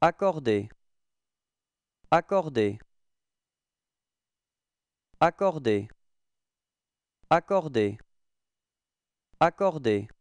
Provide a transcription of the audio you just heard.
Accorder. Accorder. Accorder. Accorder. Accorder.